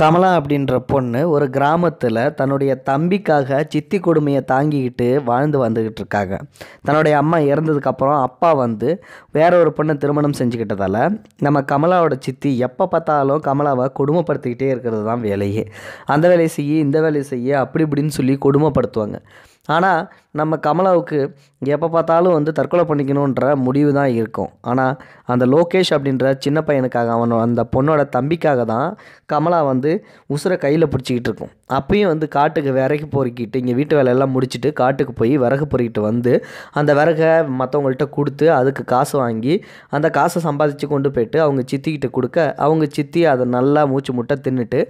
கமலா அப்படின்ற பொண்ணு ஒரு கிராமத்தில் தன்னுடைய தம்பிக்காக சித்தி கொடுமையை தாங்கிக்கிட்டு வாழ்ந்து வந்துக்கிட்டு இருக்காங்க தன்னுடைய அம்மா இறந்ததுக்கப்புறம் அப்பா வந்து வேற ஒரு பொண்ணை திருமணம் செஞ்சுக்கிட்டதால நம்ம கமலாவோட சித்தி எப்போ பார்த்தாலும் கமலாவை கொடுமைப்படுத்திக்கிட்டே இருக்கிறது தான் வேலையே அந்த வேலையை செய்ய இந்த வேலையை செய்ய அப்படி இப்படின்னு சொல்லி கொடுமைப்படுத்துவாங்க ஆனால் நம்ம கமலாவுக்கு எப்போ பார்த்தாலும் வந்து தற்கொலை பண்ணிக்கணுன்ற முடிவு தான் இருக்கும் ஆனால் அந்த லோகேஷ் அப்படின்ற சின்ன பையனுக்காக அவன் அந்த பொண்ணோட தம்பிக்காக தான் கமலா வந்து உசுரை கையில் பிடிச்சிக்கிட்டு இருக்கும் அப்பயும் வந்து காட்டுக்கு விறகு பொறுக்கிட்டு இங்கே வீட்டு வேலையெல்லாம் முடிச்சுட்டு காட்டுக்கு போய் விறகு பொறுக்கிட்டு வந்து அந்த விறகை மற்றவங்கள்ட்ட கொடுத்து அதுக்கு காசு வாங்கி அந்த காசை சம்பாதிச்சு கொண்டு போயிட்டு அவங்க சித்திக்கிட்ட கொடுக்க அவங்க சித்தி அதை நல்லா மூச்சு முட்டை தின்னுட்டு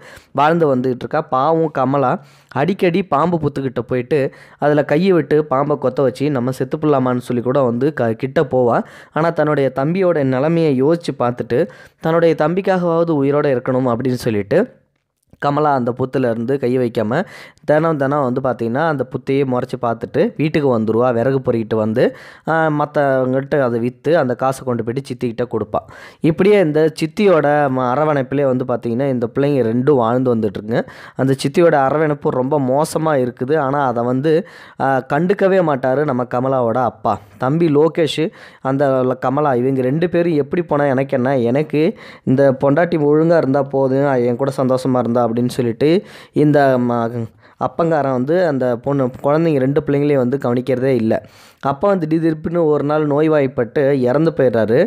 வாழ்ந்து வந்துக்கிட்டு இருக்கா பாவம் கமலா அடிக்கடி பாம்பு புத்துக்கிட்ட போயிட்டு அதில் கையை விட்டு விட்டு பாம்பை கொத்த வச்சு நம்ம செத்து புல்லாமான்னு சொல்லி கூட வந்து க கிட்ட போவாள் ஆனால் தன்னுடைய தம்பியோட நிலமையை யோசித்து பார்த்துட்டு தன்னுடைய தம்பிக்காகவாவது உயிரோடு இருக்கணும் அப்படின்னு சொல்லிட்டு கமலா அந்த இருந்து கை வைக்காமல் தினம் தினம் வந்து பார்த்திங்கன்னா அந்த புத்தையே முறைச்சி பார்த்துட்டு வீட்டுக்கு வந்துடுவா விறகு பொறிக்கிட்டு வந்து மற்றவங்ககிட்ட அதை விற்று அந்த காசை கொண்டு போய்ட்டு சித்திக்கிட்ட கொடுப்பான் இப்படியே இந்த சித்தியோட அரவணைப்பிலே வந்து பார்த்திங்கன்னா இந்த பிள்ளைங்க ரெண்டும் வாழ்ந்து வந்துட்டுருங்க அந்த சித்தியோட அரவணைப்பு ரொம்ப மோசமாக இருக்குது ஆனால் அதை வந்து கண்டுக்கவே மாட்டார் நம்ம கமலாவோட அப்பா தம்பி லோகேஷ் அந்த கமலா இவங்க ரெண்டு பேரும் எப்படி போனால் எனக்கு என்ன எனக்கு இந்த பொண்டாட்டி ஒழுங்காக இருந்தால் போதும் என் கூட சந்தோஷமாக இருந்தால் அப்படின்னு சொல்லிட்டு இந்த அப்பங்காரன் வந்து அந்த பொண்ணு குழந்தைங்க ரெண்டு பிள்ளைங்களையும் வந்து கவனிக்கிறதே இல்லை அப்பா வந்து திடீர்னு ஒரு நாள் நோய்வாய்ப்பட்டு இறந்து போயிடுறாரு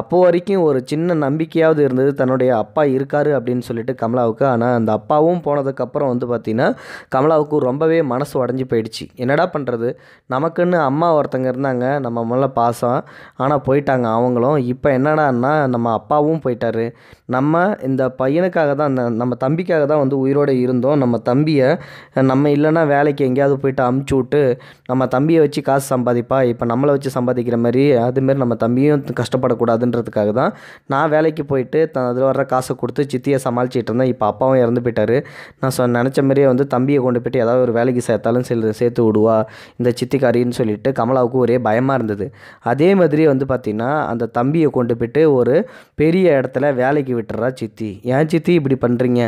அப்போ வரைக்கும் ஒரு சின்ன நம்பிக்கையாவது இருந்தது தன்னுடைய அப்பா இருக்காரு அப்படின்னு சொல்லிட்டு கமலாவுக்கு ஆனால் அந்த அப்பாவும் போனதுக்கப்புறம் வந்து பார்த்திங்கன்னா கமலாவுக்கு ரொம்பவே மனசு உடஞ்சி போயிடுச்சு என்னடா பண்ணுறது நமக்குன்னு அம்மா ஒருத்தங்க இருந்தாங்க நம்ம முதல்ல பாசம் ஆனால் போயிட்டாங்க அவங்களும் இப்போ என்னடான்னா நம்ம அப்பாவும் போயிட்டாரு நம்ம இந்த பையனுக்காக தான் நம்ம தம்பிக்காக தான் வந்து உயிரோடு இருந்தோம் நம்ம தம்பியை நம்ம இல்லைன்னா வேலைக்கு எங்கேயாவது போயிட்டு அமுச்சு விட்டு நம்ம தம்பியை வச்சு காசு சம்பாதிப்பா இப்போ நம்மளை வச்சு சம்பாதிக்கிற மாதிரி அதுமாரி நம்ம தம்பியும் கஷ்டப்படக்கூடாதுன்றதுக்காக தான் நான் வேலைக்கு போயிட்டு த அதில் வர்ற காசை கொடுத்து சித்தியை சமாளிச்சிட்டு இருந்தேன் இப்போ அப்பாவும் இறந்து போயிட்டார் நான் சொ நினச்ச மாதிரியே வந்து தம்பியை கொண்டு போயிட்டு ஏதாவது ஒரு வேலைக்கு சேர்த்தாலும் சில சேர்த்து விடுவா இந்த சித்திக்காரின்னு சொல்லிட்டு கமலாவுக்கு ஒரே பயமாக இருந்தது அதே மாதிரி வந்து பார்த்திங்கன்னா அந்த தம்பியை கொண்டு போயிட்டு ஒரு பெரிய இடத்துல வேலைக்கு விட்டுறா சித்தி ஏன் சித்தி இப்படி பண்ணுறீங்க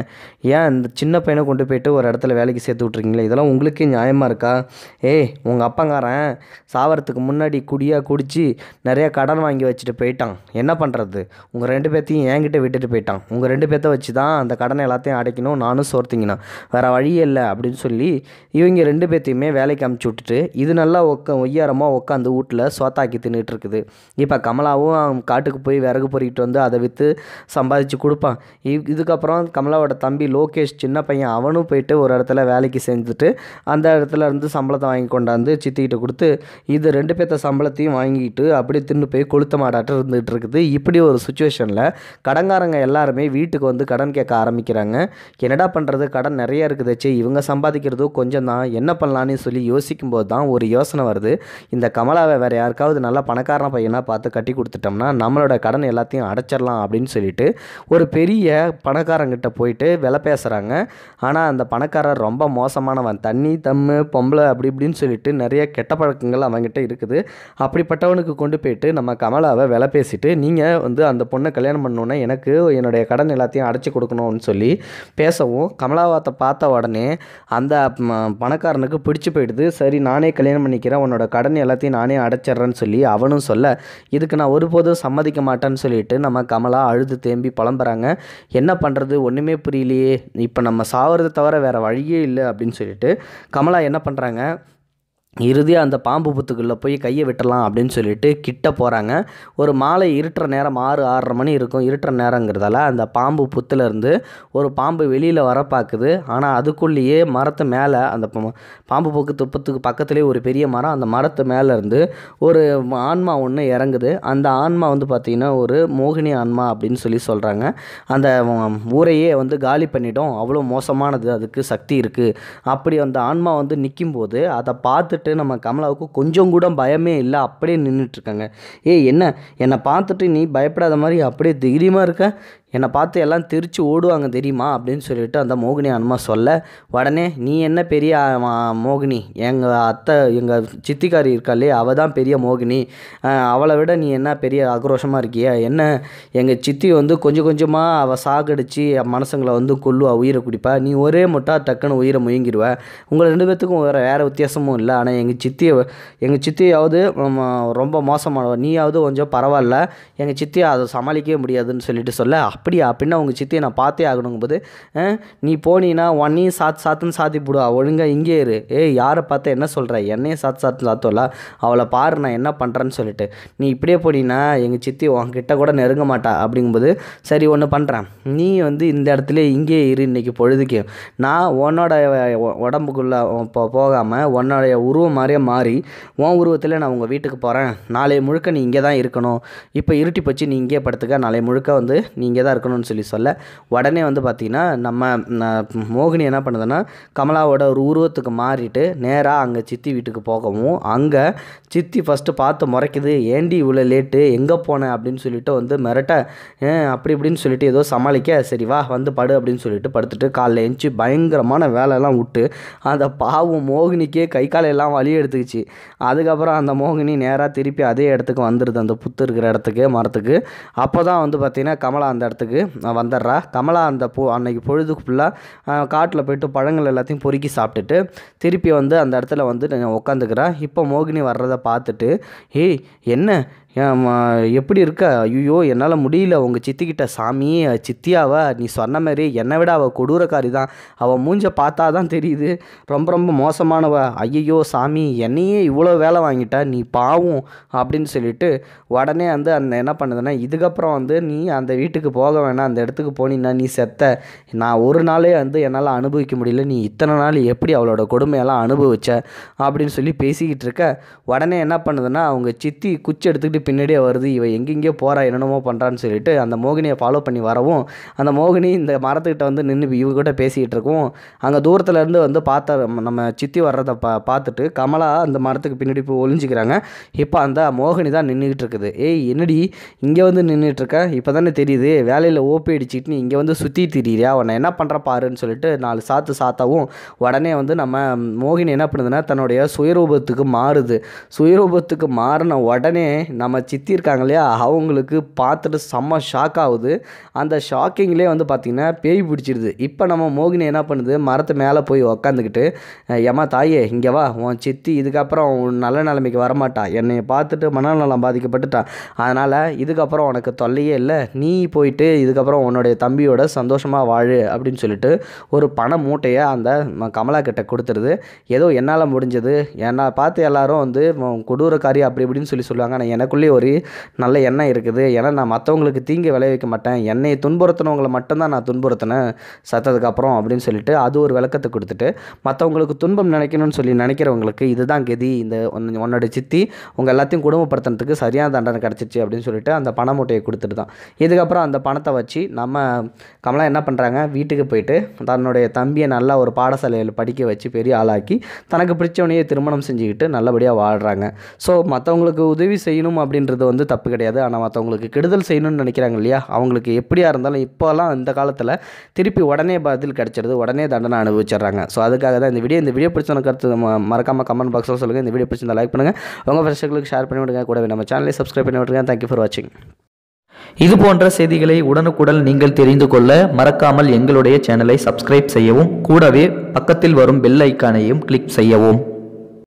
ஏன் இந்த சின்ன பையனை கொண்டு போயிட்டு ஒரு இடத்துல வேலைக்கு சேர்த்து சேர்த்து விட்ருக்கீங்களே இதெல்லாம் உங்களுக்கே நியாயமாக இருக்கா ஏய் உங்கள் அப்பங்காரன் சாவறதுக்கு முன்னாடி குடியாக குடித்து நிறையா கடன் வாங்கி வச்சுட்டு போயிட்டான் என்ன பண்ணுறது உங்கள் ரெண்டு பேர்த்தையும் என்கிட்ட விட்டுட்டு போயிட்டான் உங்கள் ரெண்டு பேர்த்த வச்சு தான் அந்த கடனை எல்லாத்தையும் அடைக்கணும் நானும் சோர்த்திங்கண்ணா வேறு வழியே இல்லை அப்படின்னு சொல்லி இவங்க ரெண்டு பேர்த்தையுமே வேலைக்கு அமுச்சு விட்டுட்டு இது நல்லா உக்க ஒய்யாரமாக உட்காந்து வீட்டில் சோத்தாக்கி தின்னுட்டு இருக்குது இப்போ கமலாவும் காட்டுக்கு போய் விறகு பொறிக்கிட்டு வந்து அதை விற்று சம்பாதிச்சு கொடுப்பான் இதுக்கப்புறம் கமலாவோட தம்பி லோகேஷ் சின்ன பையன் அவனும் போயிட்டு ஒரு இடத்துல வேலைக்கு வேலைக்கு செஞ்சுட்டு அந்த இடத்துல இருந்து சம்பளத்தை வாங்கி கொண்டாந்து சித்திக்கிட்ட கொடுத்து இது ரெண்டு பேர்த்த சம்பளத்தையும் வாங்கிட்டு அப்படியே தின்னு போய் கொளுத்த மாடாட்டம் இருந்துகிட்டு இருக்குது இப்படி ஒரு சுச்சுவேஷனில் கடன்காரங்க எல்லாருமே வீட்டுக்கு வந்து கடன் கேட்க ஆரம்பிக்கிறாங்க என்னடா பண்ணுறது கடன் நிறையா சே இவங்க சம்பாதிக்கிறதோ கொஞ்சம் தான் என்ன பண்ணலான்னு சொல்லி யோசிக்கும் போது தான் ஒரு யோசனை வருது இந்த கமலாவை வேறு யாருக்காவது நல்லா பணக்காரன பையனாக பார்த்து கட்டி கொடுத்துட்டோம்னா நம்மளோட கடன் எல்லாத்தையும் அடைச்சிடலாம் அப்படின்னு சொல்லிட்டு ஒரு பெரிய பணக்காரங்கிட்ட போயிட்டு விலை பேசுகிறாங்க ஆனால் அந்த பணக்காரர் ரொம்ப மோசமானவன் தண்ணி தம்மு பொம்பளை அப்படி இப்படின்னு சொல்லிட்டு நிறைய கெட்ட பழக்கங்கள் அவங்ககிட்ட இருக்குது அப்படிப்பட்டவனுக்கு கொண்டு போயிட்டு நம்ம கமலாவை விலை பேசிட்டு நீங்கள் வந்து அந்த பொண்ணை கல்யாணம் பண்ணோன்னே எனக்கு என்னுடைய கடன் எல்லாத்தையும் அடைச்சி கொடுக்கணும்னு சொல்லி பேசவும் கமலாவாத்தை பார்த்த உடனே அந்த பணக்காரனுக்கு பிடிச்சி போயிடுது சரி நானே கல்யாணம் பண்ணிக்கிறேன் உன்னோட கடன் எல்லாத்தையும் நானே அடைச்சிட்றேன்னு சொல்லி அவனும் சொல்ல இதுக்கு நான் ஒருபோதும் சம்மதிக்க மாட்டேன்னு சொல்லிட்டு நம்ம கமலா அழுது தேம்பி புலம்புறாங்க என்ன பண்ணுறது ஒன்றுமே புரியலையே இப்போ நம்ம சாவறது தவிர வேறு வழியே இல்லை அப்படின்னு சொல்லிட்டு கமலா என்ன பண்ணுறாங்க இறுதியாக அந்த பாம்பு புத்துக்குள்ளே போய் கையை வெட்டலாம் அப்படின்னு சொல்லிட்டு கிட்ட போகிறாங்க ஒரு மாலை இருட்டுற நேரம் ஆறு ஆறரை மணி இருக்கும் இருட்டுற நேரங்கிறதால அந்த பாம்பு புத்துலேருந்து ஒரு பாம்பு வெளியில் வர பார்க்குது ஆனால் அதுக்குள்ளேயே மரத்து மேலே அந்த பாம்பு புக்கு துப்பத்துக்கு பக்கத்துலேயே ஒரு பெரிய மரம் அந்த மரத்து மேலேருந்து ஒரு ஆன்மா ஒன்று இறங்குது அந்த ஆன்மா வந்து பார்த்திங்கன்னா ஒரு மோகினி ஆன்மா அப்படின்னு சொல்லி சொல்கிறாங்க அந்த ஊரையே வந்து காலி பண்ணிட்டோம் அவ்வளோ மோசமானது அதுக்கு சக்தி இருக்குது அப்படி அந்த ஆன்மா வந்து நிற்கும்போது அதை பார்த்து பார்த்துட்டு நம்ம கமலாவுக்கு கொஞ்சம் கூட பயமே இல்லை அப்படியே நின்றுட்டுருக்காங்க ஏய் என்ன என்னை பார்த்துட்டு நீ பயப்படாத மாதிரி அப்படியே திகிரியமாக இருக்க என்னை பார்த்து எல்லாம் திரிச்சு ஓடுவாங்க தெரியுமா அப்படின்னு சொல்லிவிட்டு அந்த மோகினி அனுமா சொல்ல உடனே நீ என்ன பெரிய மோகினி எங்கள் அத்தை எங்கள் சித்திக்காரி இருக்காளே அவள் தான் பெரிய மோகினி அவளை விட நீ என்ன பெரிய ஆக்ரோஷமாக இருக்கியா என்ன எங்கள் சித்தி வந்து கொஞ்சம் கொஞ்சமாக அவள் சாகடிச்சு மனசுங்களை வந்து கொல்லுவா உயிரை குடிப்பா நீ ஒரே முட்டா டக்குன்னு உயிரை முயங்கிடுவேன் உங்கள் ரெண்டு பேர்த்துக்கும் வேறு வேறு வித்தியாசமும் இல்லை ஆனால் எங்கள் சித்தியை எங்கள் சித்தியாவது ரொம்ப மோசமானவ நீயாவது கொஞ்சம் பரவாயில்ல எங்கள் சித்தியை அதை சமாளிக்கவே முடியாதுன்னு சொல்லிட்டு சொல்ல அப்படியா அப்படின்னு அவங்க சித்தியை நான் பார்த்தே ஆகணுங்கும்போது நீ போனீன்னா ஒன்னையும் சாத்து சாத்துன்னு சாத்தி போடுவா ஒழுங்காக இங்கே இரு ஏ யாரை பார்த்தா என்ன சொல்கிற என்னையும் சாத்து சாத்து சாத்தோல்ல அவளை பாரு நான் என்ன பண்ணுறேன்னு சொல்லிட்டு நீ இப்படியே போனீன்னா எங்கள் சித்தி உங்ககிட்ட கூட நெருங்க மாட்டா அப்படிங்கும்போது சரி ஒன்று பண்ணுறேன் நீ வந்து இந்த இடத்துல இங்கே இரு இன்றைக்கி பொழுதுக்கு நான் உன்னோட உடம்புக்குள்ளே போகாமல் உன்னோடைய உருவம் மாதிரியே மாறி உன் உருவத்தில் நான் உங்கள் வீட்டுக்கு போகிறேன் நாளை முழுக்க நீ இங்கே தான் இருக்கணும் இப்போ இருட்டி போச்சு நீ இங்கே படுத்துக்க நாளை முழுக்க வந்து நீங்கள் தான் தான் இருக்கணும்னு சொல்லி சொல்ல உடனே வந்து பார்த்திங்கன்னா நம்ம மோகினி என்ன பண்ணுதுன்னா கமலாவோட ஒரு உருவத்துக்கு மாறிட்டு நேராக அங்கே சித்தி வீட்டுக்கு போகவும் அங்கே சித்தி ஃபஸ்ட்டு பார்த்து முறைக்குது ஏண்டி இவ்வளோ லேட்டு எங்கே போனேன் அப்படின்னு சொல்லிட்டு வந்து மிரட்ட அப்படி இப்படின்னு சொல்லிட்டு ஏதோ சமாளிக்க சரி வா வந்து படு அப்படின்னு சொல்லிட்டு படுத்துட்டு காலைல எழுந்துச்சு பயங்கரமான வேலையெல்லாம் விட்டு அந்த பாவம் மோகினிக்கே கை காலையெல்லாம் வழி எடுத்துக்கிச்சு அதுக்கப்புறம் அந்த மோகினி நேராக திருப்பி அதே இடத்துக்கு வந்துடுது அந்த புத்து இருக்கிற இடத்துக்கு மரத்துக்கு அப்போ தான் வந்து பார்த்திங்கன்னா கமலா அந்த இடத்துல இடத்துக்கு வந்துடுறா கமலா அந்த பொ அன்னைக்கு பொழுதுக்கு ஃபுல்லாக காட்டில் போயிட்டு பழங்கள் எல்லாத்தையும் பொறுக்கி சாப்பிட்டுட்டு திருப்பி வந்து அந்த இடத்துல வந்து உட்காந்துக்கிறா இப்போ மோகினி வர்றதை பார்த்துட்டு ஏய் என்ன எப்படி இருக்க ஐயோ என்னால் முடியல உங்கள் சித்திக்கிட்ட சாமி சித்தியாவ நீ சொன்ன மாதிரி என்னை விட அவள் கொடூரக்காரி தான் அவள் மூஞ்ச பார்த்தா தான் தெரியுது ரொம்ப ரொம்ப மோசமானவ ஐயையோ சாமி என்னையே இவ்வளோ வேலை வாங்கிட்ட நீ பாவும் அப்படின்னு சொல்லிட்டு உடனே வந்து அந்த என்ன பண்ணுதுன்னா இதுக்கப்புறம் வந்து நீ அந்த வீட்டுக்கு போக வேணாம் அந்த இடத்துக்கு போனீன்னா நீ செத்த நான் ஒரு நாளே வந்து என்னால் அனுபவிக்க முடியல நீ இத்தனை நாள் எப்படி அவளோட கொடுமையெல்லாம் அனுபவிச்ச அப்படின்னு சொல்லி பேசிக்கிட்டு இருக்க உடனே என்ன பண்ணுதுன்னா அவங்க சித்தி குச்சி எடுத்துக்கிட்டு சொல்லிட்டு பின்னாடியே வருது இவன் எங்கெங்கே போகிறா என்னென்னமோ பண்ணுறான்னு சொல்லிட்டு அந்த மோகினியை ஃபாலோ பண்ணி வரவும் அந்த மோகினி இந்த மரத்துக்கிட்ட வந்து நின்று இவங்க கூட பேசிகிட்டு இருக்கும் அங்கே தூரத்துலேருந்து வந்து பார்த்தா நம்ம சித்தி வர்றதை பா பார்த்துட்டு கமலா அந்த மரத்துக்கு பின்னாடி போய் ஒளிஞ்சிக்கிறாங்க இப்போ அந்த மோகினி தான் நின்றுக்கிட்டு இருக்குது ஏய் என்னடி இங்கே வந்து நின்றுட்டுருக்க இப்போ தானே தெரியுது வேலையில் ஓப்பி அடிச்சுட்டு நீ இங்கே வந்து சுற்றி திரியிறியா உன்னை என்ன பண்ணுற பாருன்னு சொல்லிட்டு நாலு சாத்து சாத்தாவும் உடனே வந்து நம்ம மோகினி என்ன பண்ணுதுன்னா தன்னுடைய சுயரூபத்துக்கு மாறுது சுயரூபத்துக்கு மாறின உடனே நம்ம நம்ம சித்தி இருக்காங்க இல்லையா அவங்களுக்கு பார்த்துட்டு செம்ம ஷாக் ஆகுது அந்த ஷாக்கிங்லேயே வந்து பார்த்திங்கன்னா பேய் பிடிச்சிருது இப்போ நம்ம மோகினி என்ன பண்ணுது மரத்து மேலே போய் உக்காந்துக்கிட்டு ஏமா தாயே இங்கே வா உன் சித்தி இதுக்கப்புறம் நல்ல நிலைமைக்கு வரமாட்டா என்னை பார்த்துட்டு மனநலம் பாதிக்கப்பட்டுட்டான் அதனால் இதுக்கப்புறம் உனக்கு தொல்லையே இல்லை நீ போயிட்டு இதுக்கப்புறம் உன்னுடைய தம்பியோட சந்தோஷமாக வாழு அப்படின்னு சொல்லிட்டு ஒரு பண மூட்டையை அந்த கமலா கிட்ட கொடுத்துருது ஏதோ என்னால் முடிஞ்சது என்னை பார்த்து எல்லாரும் வந்து கொடூரக்காரி அப்படி இப்படின்னு சொல்லி சொல்லுவாங்க ஆனால் எனக்குள்ளே எனக்குள்ளேயே ஒரு நல்ல எண்ணம் இருக்குது ஏன்னா நான் மற்றவங்களுக்கு தீங்கு விளைவிக்க மாட்டேன் என்னை துன்புறுத்தினவங்களை மட்டும்தான் நான் துன்புறுத்தினேன் சத்ததுக்கப்புறம் அப்படின்னு சொல்லிட்டு அது ஒரு விளக்கத்தை கொடுத்துட்டு மற்றவங்களுக்கு துன்பம் நினைக்கணும்னு சொல்லி நினைக்கிறவங்களுக்கு இதுதான் கெதி இந்த உன்னோட சித்தி உங்கள் எல்லாத்தையும் குடும்பப்படுத்துறதுக்கு சரியான தண்டனை கிடச்சிச்சு அப்படின்னு சொல்லிட்டு அந்த பண மூட்டையை கொடுத்துட்டு தான் இதுக்கப்புறம் அந்த பணத்தை வச்சு நம்ம கமலா என்ன பண்ணுறாங்க வீட்டுக்கு போயிட்டு தன்னுடைய தம்பியை நல்லா ஒரு பாடசாலையில் படிக்க வச்சு பெரிய ஆளாக்கி தனக்கு பிடிச்சவனையே திருமணம் செஞ்சுக்கிட்டு நல்லபடியாக வாழ்கிறாங்க ஸோ மற்றவங்களுக்கு உதவி செய்யணும் அப்படின்னு அப்படின்றது வந்து தப்பு கிடையாது ஆனால் மற்றவங்களுக்கு கெடுதல் செய்யணும்னு நினைக்கிறாங்க இல்லையா அவங்களுக்கு எப்படியாக இருந்தாலும் இப்போலாம் இந்த காலத்தில் திருப்பி உடனே பதில் கிடச்சிருது உடனே தண்டனை அனுபவிச்சிடுறாங்க ஸோ அதுக்காக தான் இந்த வீடியோ இந்த வீடியோ பிடிச்சவங்க கருத்து மறக்காமல் கமெண்ட் பாக்ஸில் சொல்லுங்கள் இந்த வீடியோ பிடிச்சிருந்தா லைக் பண்ணுங்கள் உங்கள் ஃப்ரெண்ட்ஸுகளுக்கு ஷேர் பண்ணி விடுங்க கூட நம்ம சேனலை சப்ஸ்கிரைப் பண்ணி விட்டுருங்க தேங்க்யூ ஃபார் வாட்சிங் இது போன்ற செய்திகளை உடனுக்குடன் நீங்கள் தெரிந்து கொள்ள மறக்காமல் எங்களுடைய சேனலை சப்ஸ்கிரைப் செய்யவும் கூடவே பக்கத்தில் வரும் பெல் ஐக்கானையும் கிளிக் செய்யவும்